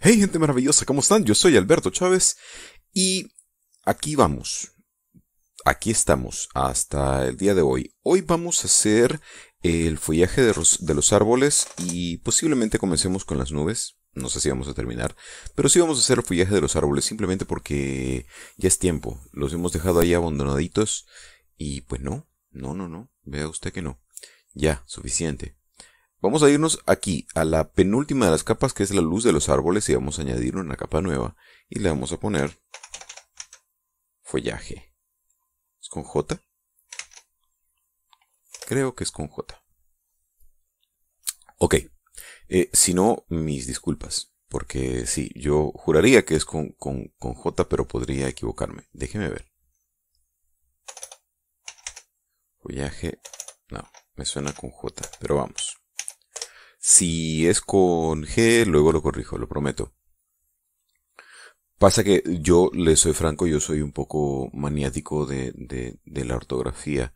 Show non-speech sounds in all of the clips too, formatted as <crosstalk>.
Hey gente maravillosa, ¿cómo están? Yo soy Alberto Chávez y aquí vamos. Aquí estamos hasta el día de hoy. Hoy vamos a hacer el follaje de los, árboles y posiblemente comencemos con las nubes. No sé si vamos a terminar, pero sí vamos a hacer el follaje de los árboles simplemente porque ya es tiempo. Los hemos dejado ahí abandonaditos y pues no, no, no, no. Vea usted que no. Ya, suficiente. Vamos a irnos aquí a la penúltima de las capas que es la luz de los árboles y vamos a añadir una capa nueva y le vamos a poner follaje. ¿Es con J? Creo que es con J. Ok. Eh, si no, mis disculpas. Porque sí, yo juraría que es con, con J, pero podría equivocarme. Déjeme ver. Follaje. No, me suena con J, pero vamos. Si es con G, luego lo corrijo, lo prometo. Pasa que yo le soy franco, yo soy un poco maniático de, la ortografía,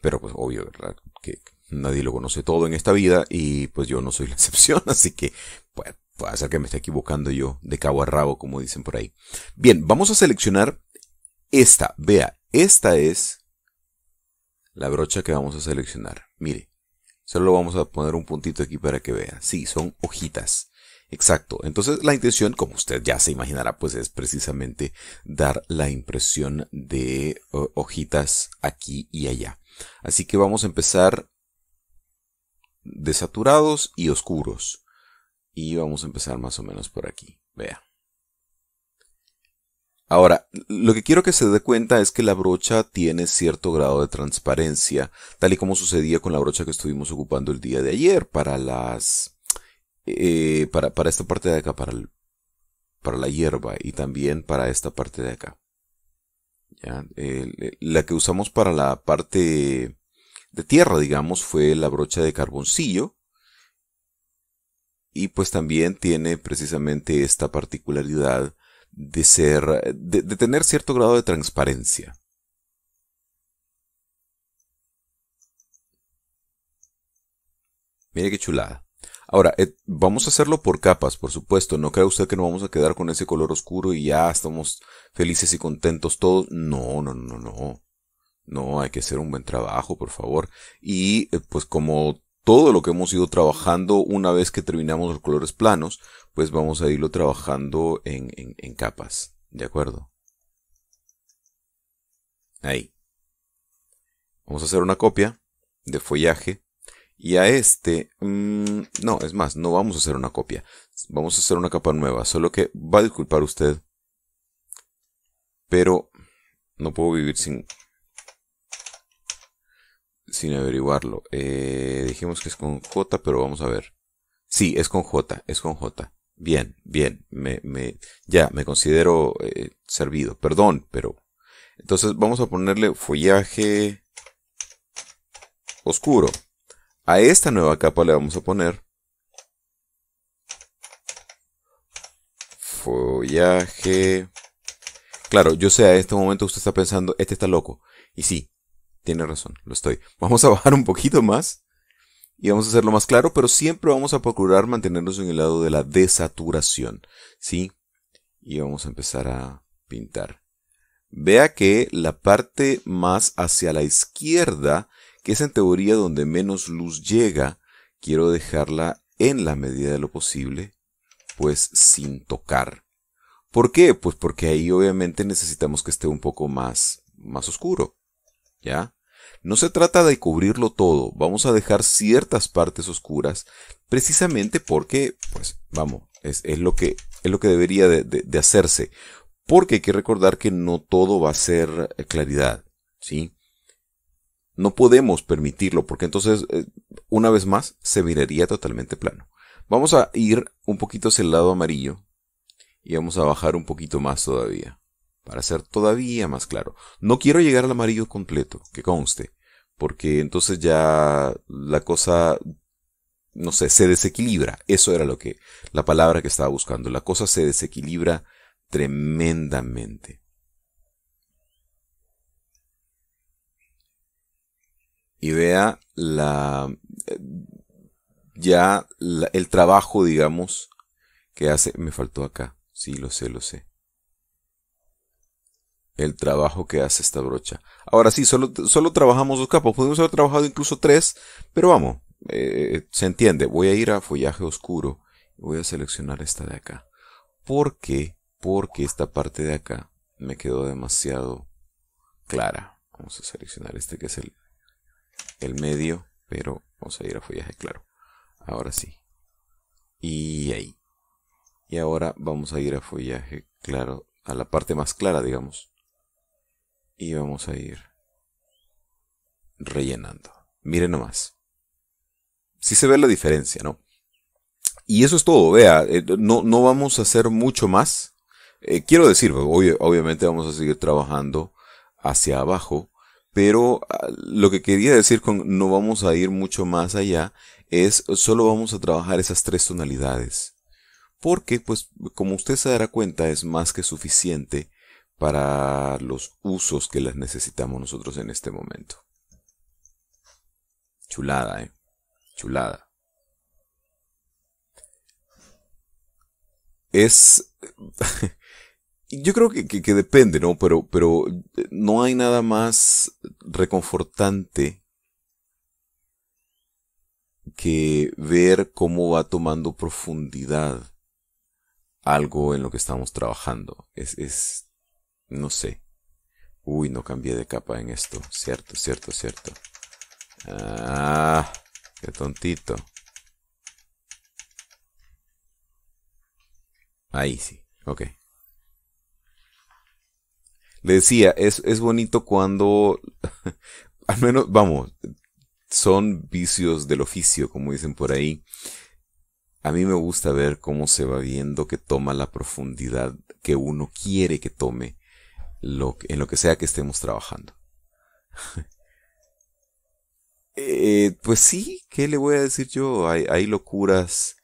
pero pues obvio, ¿verdad? Que nadie lo conoce todo en esta vida y pues yo no soy la <laughs> excepción, así que pues, puede ser que me esté equivocando yo de cabo a rabo, como dicen por ahí. Bien, vamos a seleccionar esta, vea, esta es la brocha que vamos a seleccionar. Mire, Solo vamos a poner un puntito aquí para que vean. Sí, son hojitas. Exacto. Entonces la intención, como usted ya se imaginará, pues es precisamente dar la impresión de eh, hojitas aquí y allá. Así que vamos a empezar desaturados y oscuros. Y vamos a empezar más o menos por aquí. Vea. Ahora, lo que quiero que se dé cuenta es que la brocha tiene cierto grado de transparencia, tal y como sucedía con la brocha que estuvimos ocupando el día de ayer para las... Eh, para, esta parte de acá, para, para la hierba y también para esta parte de acá. la que usamos para la parte de tierra, digamos, fue la brocha de carboncillo. Y pues también tiene precisamente esta particularidad de ser, de, tener cierto grado de transparencia. Mire qué chulada. Ahora, eh, vamos a hacerlo por capas, por supuesto. No crea usted que no vamos a quedar con ese color oscuro y ya estamos felices y contentos todos. No, no, no, no. No, hay que hacer un buen trabajo, por favor. Y eh, pues como todo lo que hemos ido trabajando una vez que terminamos los colores planos, pues vamos a irlo trabajando en, capas. ¿De acuerdo? Ahí. Vamos a hacer una copia de follaje. Y a este, mm, no, es más, no vamos a hacer una copia. Vamos a hacer una capa nueva, solo que va a disculpar usted. Pero no puedo vivir sin sin averiguarlo. Eh, dijimos que es con J, pero vamos a ver. Sí, es con J, es con J. Bien, bien, me, ya, me considero eh, servido. Perdón, pero... Entonces vamos a ponerle follaje oscuro. A esta nueva capa le vamos a poner follaje... Claro, yo sé, a este momento usted está pensando, este está loco. Y sí, tiene razón, lo estoy. Vamos a <laughs> bajar un poquito más y vamos a hacerlo más claro, pero siempre vamos a procurar mantenernos en el lado de la desaturación, ¿sí? Y vamos a empezar a pintar. Vea que la parte más hacia la izquierda, que es en teoría donde menos luz llega, quiero dejarla en la medida de lo posible, pues sin tocar. ¿Por qué? Pues porque ahí obviamente necesitamos que esté un poco más, más oscuro. ¿Ya? No se trata de cubrirlo todo, vamos a dejar ciertas partes oscuras, precisamente porque, pues, vamos, es, lo, que, es lo que debería de, hacerse. Porque hay que recordar que no todo va a ser eh, claridad, ¿sí? No podemos permitirlo, porque entonces, eh, una vez más, se miraría totalmente plano. Vamos a ir un poquito hacia el lado amarillo y vamos a bajar un poquito más todavía, para ser todavía más claro. No quiero llegar al amarillo completo, que conste, porque entonces ya la cosa, no sé, se desequilibra. Eso era lo que, la palabra que estaba buscando. La cosa se desequilibra tremendamente. Y vea la, ya el trabajo, digamos, que hace, me faltó acá. Sí, lo sé, lo sé el trabajo que hace esta brocha. Ahora sí, solo, trabajamos dos capas, podemos haber trabajado incluso tres, pero vamos, eh, se entiende. Voy a ir a follaje oscuro, voy a seleccionar esta de acá. ¿Por qué? Porque esta parte de acá me quedó demasiado clara. Vamos a seleccionar este que es el, el medio, pero vamos a ir a follaje claro. Ahora sí. Y ahí. Y ahora vamos a ir a follaje claro, a la parte más clara, digamos y vamos a ir rellenando. Miren nomás. si se ve la diferencia, ¿no? Y eso es todo, vea, eh, no, no vamos a hacer mucho más. Eh, quiero decir, pues, obviamente vamos a seguir trabajando hacia abajo, pero ah, lo que quería decir con no vamos a ir mucho más allá es solo vamos a trabajar esas tres tonalidades. Porque, pues, como usted se dará cuenta, es más que suficiente para los usos que las necesitamos nosotros en este momento. Chulada, ¿eh? Chulada. Es... <laughs> Yo creo que, depende, ¿no? Pero, pero eh, no hay nada más reconfortante que ver cómo va tomando profundidad algo en lo que estamos trabajando. Es, es no sé. Uy, no cambié de capa en esto. Cierto, cierto, cierto. Ah, qué tontito. Ahí sí, ok. Le decía, es, es bonito cuando, <laughs> al menos, vamos, son vicios del oficio, como dicen por ahí. A mí me gusta ver cómo se va viendo que toma la profundidad que uno quiere que tome lo en lo que sea que estemos trabajando. <laughs> Eh, pues sí, ¿qué le voy a decir yo? Hay, locuras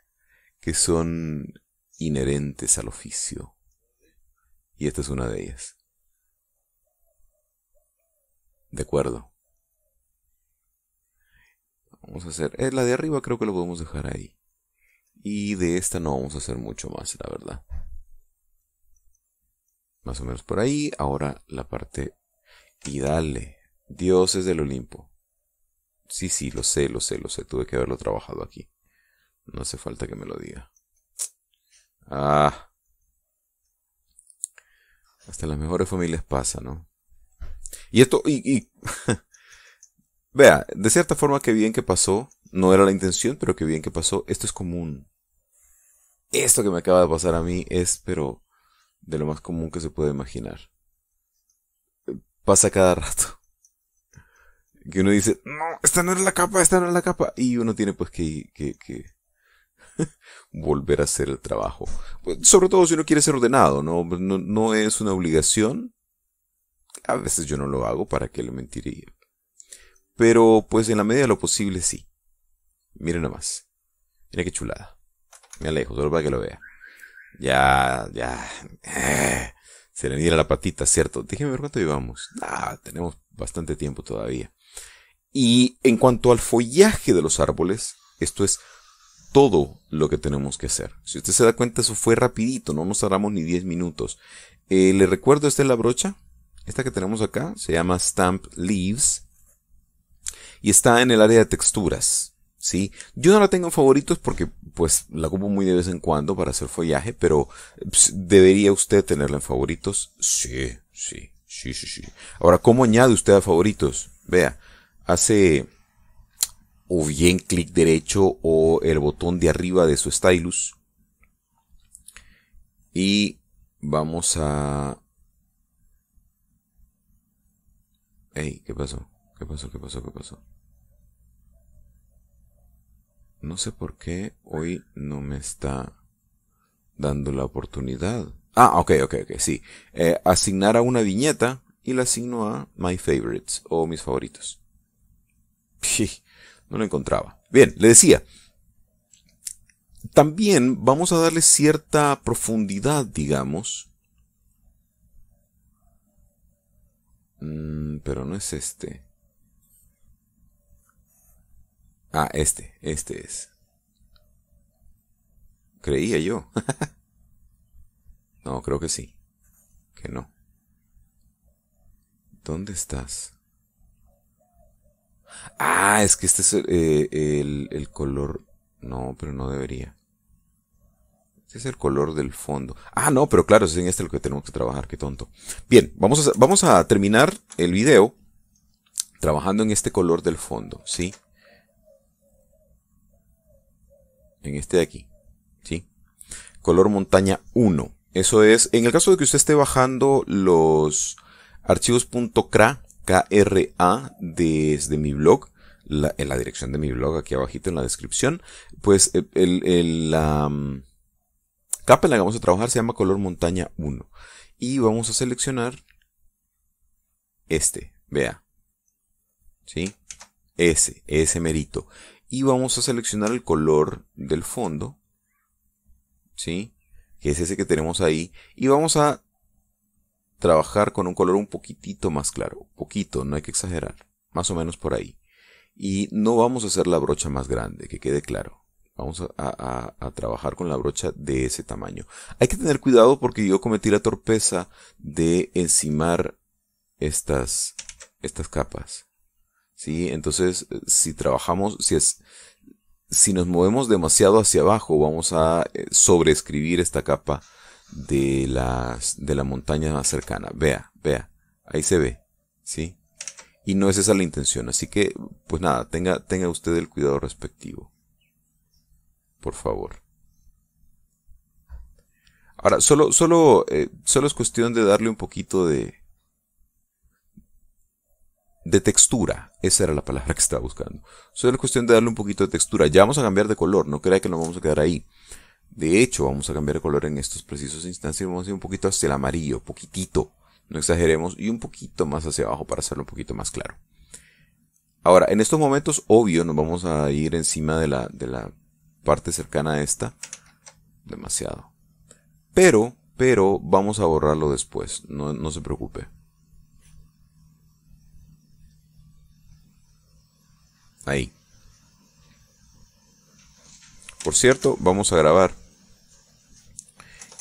que son inherentes al oficio. Y esta es una de ellas. De acuerdo. Vamos a hacer... Eh, la de arriba creo que lo podemos dejar ahí. Y de esta no vamos a hacer mucho más, la verdad más o menos por ahí. Ahora la parte y dale, dioses del Olimpo. Sí, sí, lo sé, lo sé, lo sé, tuve que haberlo trabajado aquí. No hace falta que me lo diga. Ah. Hasta las mejores familias pasa, ¿no? Y esto, y, <laughs> vea, de cierta forma que bien que pasó, no era la intención, pero qué bien que pasó, esto es común. Esto que me acaba de pasar a mí es, pero de lo más común que se puede imaginar. Pasa cada rato. Que uno dice, no, esta no es la capa, esta no es la capa. Y uno tiene pues que, que, <laughs> volver a hacer el trabajo. Pues, sobre todo si uno quiere ser ordenado, pues, ¿no? No, es una obligación. A veces yo no lo hago, ¿para que le mentiría? Pero pues en la medida de lo posible sí. Miren nomás. Mira qué chulada. Me alejo, solo para que lo vea. Ya, ya. <sighs> se le niega la patita, ¿cierto? Déjeme ver cuánto llevamos. Ah, tenemos bastante tiempo todavía. Y en cuanto al follaje de los árboles, esto es todo lo que tenemos que hacer. Si usted se da cuenta, eso fue rapidito, no nos tardamos ni 10 minutos. Eh, le recuerdo, esta es la brocha. Esta que tenemos acá se llama Stamp Leaves. Y está en el área de texturas. ¿sí? Yo no la tengo en favoritos porque pues la ocupo muy de vez en cuando para hacer follaje, pero pues, ¿debería usted tenerla en favoritos? Sí, sí, sí, sí, sí. Ahora, ¿cómo añade usted a favoritos? Vea, hace o bien clic derecho o el botón de arriba de su stylus. Y vamos a... Ey, ¿qué pasó? ¿Qué pasó? ¿Qué pasó? ¿Qué pasó? No sé por qué hoy no me está dando la oportunidad. Ah, ok, ok, ok, sí. Eh, asignar a una viñeta y la asigno a My Favorites o mis favoritos. no lo encontraba. Bien, le decía. También vamos a darle cierta profundidad, digamos. Mm, pero no es este. Ah, este, este es. Creía yo. <laughs> no, creo que sí. Que no. ¿Dónde estás? Ah, es que este es eh, el, color. No, pero no debería. Este es el color del fondo. Ah, no, pero claro, es en este el que tenemos que trabajar, qué tonto. Bien, vamos a, vamos a terminar el video trabajando en este color del fondo, ¿sí? en este de aquí, ¿sí? Color montaña 1. Eso es, en el caso de que usted esté bajando los archivos.cra, KRA, desde mi blog, en la dirección de mi blog aquí abajito en la descripción, pues el, la mm, capa en la que vamos a trabajar se llama color montaña 1. Y vamos a seleccionar este, vea. ¿Sí? Ese, ese merito y vamos a seleccionar el color del fondo, ¿sí? que es ese que tenemos ahí, y vamos a trabajar con un color un poquitito más claro, poquito, no hay que exagerar, más o menos por ahí. Y no vamos a hacer la brocha más grande, que quede claro. Vamos a, trabajar con la brocha de ese tamaño. Hay que tener cuidado porque yo cometí la torpeza de encimar estas, estas capas. Entonces, eh, si trabajamos, si es, si nos movemos demasiado hacia abajo, vamos a eh, sobreescribir esta capa de, las, de la montaña más cercana. Vea, vea, ahí se ve, ¿sí? Y no es esa la intención, así que, pues nada, tenga, tenga usted el cuidado respectivo. Por favor. Ahora, solo, solo, eh, solo es cuestión de darle un poquito de, de textura. Esa era la palabra que estaba buscando. Solo es cuestión de darle un poquito de textura. Ya vamos a cambiar de color, no crea que nos vamos a quedar ahí. De hecho, vamos a cambiar de color en estos precisos instantes. Vamos a ir un poquito hacia el amarillo, poquitito. No exageremos. Y un poquito más hacia abajo para hacerlo un poquito más claro. Ahora, en estos momentos, obvio, nos vamos a ir encima de la, de la parte cercana a esta. Demasiado. Pero, pero, vamos a borrarlo después. No, no se preocupe. Ahí. Por cierto, vamos a grabar.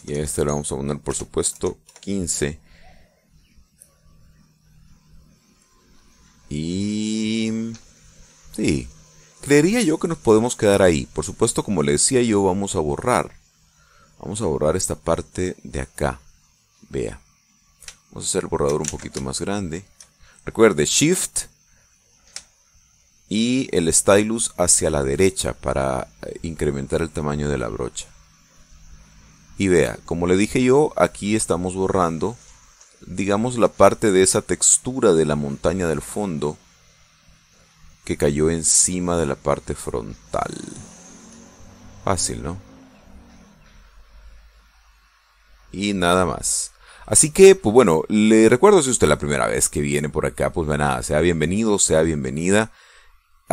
Y a este le vamos a poner, por supuesto, 15. Y... Sí. Creería yo que nos podemos quedar ahí. Por supuesto, como le decía yo, vamos a borrar. Vamos a borrar esta parte de acá. Vea. Vamos a hacer el borrador un poquito más grande. Recuerde, Shift y el stylus hacia la derecha para eh, incrementar el tamaño de la brocha. Y vea, como le dije yo, aquí estamos borrando, digamos, la parte de esa textura de la montaña del fondo que cayó encima de la parte frontal. Fácil, ¿no? Y nada más. Así que, pues bueno, le recuerdo si usted es la primera vez que viene por acá, pues nada, sea bienvenido, sea bienvenida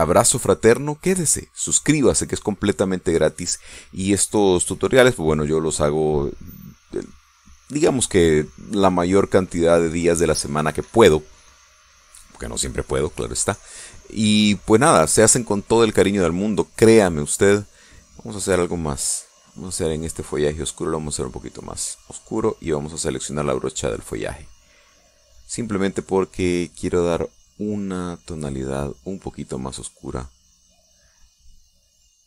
abrazo fraterno, quédese, suscríbase que es completamente gratis y estos tutoriales, pues bueno, yo los hago eh, digamos que la mayor cantidad de días de la semana que puedo, porque no siempre puedo, claro está. Y pues nada, se hacen con todo el cariño del mundo, créame usted. Vamos a hacer algo más. Vamos a hacer en este follaje oscuro, lo vamos a hacer un poquito más oscuro y vamos a seleccionar la brocha del follaje. Simplemente porque quiero dar una tonalidad un poquito más oscura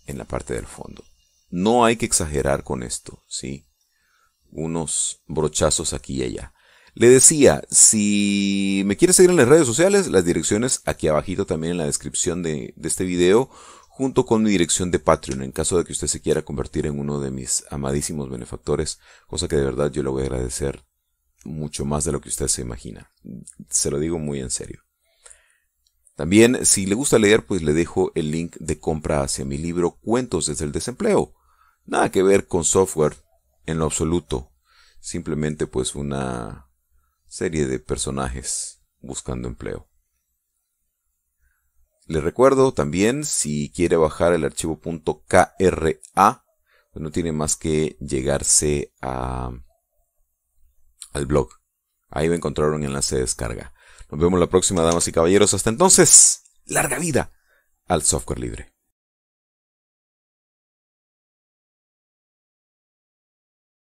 en la parte del fondo. No hay que exagerar con esto, ¿sí? Unos brochazos aquí y allá. Le decía, si me quiere seguir en las redes sociales, las direcciones aquí abajito también en la descripción de, de este video, junto con mi dirección de Patreon, en caso de que usted se quiera convertir en uno de mis amadísimos benefactores, cosa que de verdad yo le voy a agradecer mucho más de lo que usted se imagina. Se lo digo muy en serio. También, si le gusta leer, pues le dejo el link de compra hacia mi libro Cuentos desde el desempleo. Nada que ver con software en lo absoluto. Simplemente pues una serie de personajes buscando empleo. le recuerdo también, si quiere bajar el archivo .kra, pues no tiene más que llegarse a, al blog. Ahí va a encontrar un enlace de descarga. Nos vemos la próxima, damas y caballeros. Hasta entonces, larga vida al software libre.